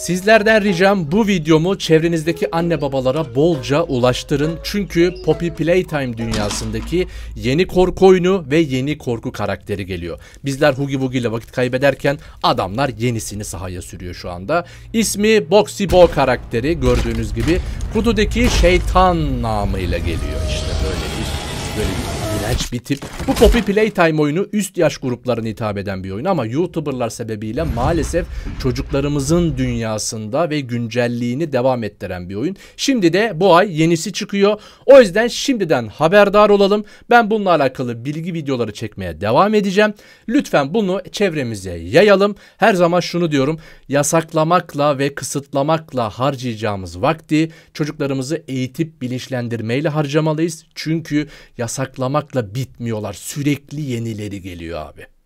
Sizlerden ricam bu videomu çevrenizdeki anne babalara bolca ulaştırın. Çünkü Poppy Playtime dünyasındaki yeni korku oyunu ve yeni korku karakteri geliyor. Bizler Hugi Wugi ile vakit kaybederken adamlar yenisini sahaya sürüyor şu anda. İsmi Boxy Bo karakteri gördüğünüz gibi kutudaki şeytan namıyla geliyor. işte böyle bir böyle iğrenç bir tip. Bu Poppy Playtime oyunu üst yaş gruplarına hitap eden bir oyun ama YouTuber'lar sebebiyle maalesef çocuklarımızın dünyasında ve güncelliğini devam ettiren bir oyun. Şimdi de bu ay yenisi çıkıyor. O yüzden şimdiden haberdar olalım. Ben bununla alakalı bilgi videoları çekmeye devam edeceğim. Lütfen bunu çevremize yayalım. Her zaman şunu diyorum. Yasaklamakla ve kısıtlamakla harcayacağımız vakti çocuklarımızı eğitip bilinçlendirmeyle harcamalıyız. Çünkü yasaklamakla yasaklamakla bitmiyorlar. Sürekli yenileri geliyor abi.